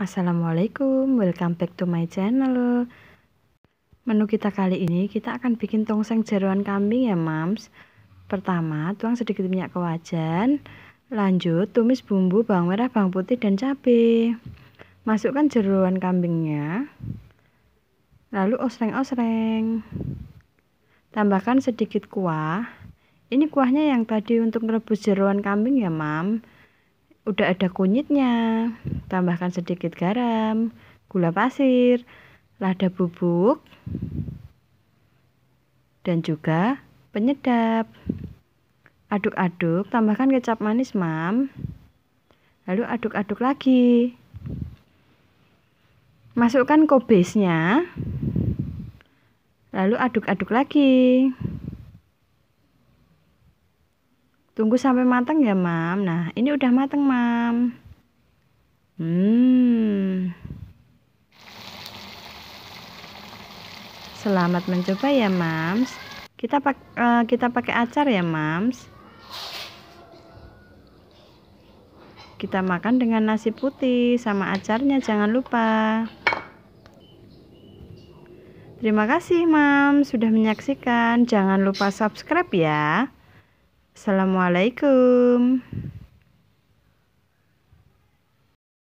Assalamualaikum, welcome back to my channel Menu kita kali ini kita akan bikin tongseng jeruan kambing ya mams Pertama tuang sedikit minyak ke wajan Lanjut tumis bumbu bawang merah, bawang putih dan cabai Masukkan jeruan kambingnya Lalu osreng-osreng Tambahkan sedikit kuah Ini kuahnya yang tadi untuk merebus jeruan kambing ya mams udah ada kunyitnya. Tambahkan sedikit garam, gula pasir, lada bubuk, dan juga penyedap. Aduk-aduk, tambahkan kecap manis, Mam. Lalu aduk-aduk lagi. Masukkan kobesnya. Lalu aduk-aduk lagi. Tunggu sampai matang ya, Mam. Nah, ini udah matang, Mam. Hmm. Selamat mencoba ya, Mams. Kita pak uh, kita pakai acar ya, Mams. Kita makan dengan nasi putih sama acarnya, jangan lupa. Terima kasih, Mams, sudah menyaksikan. Jangan lupa subscribe ya. Assalamualaikum.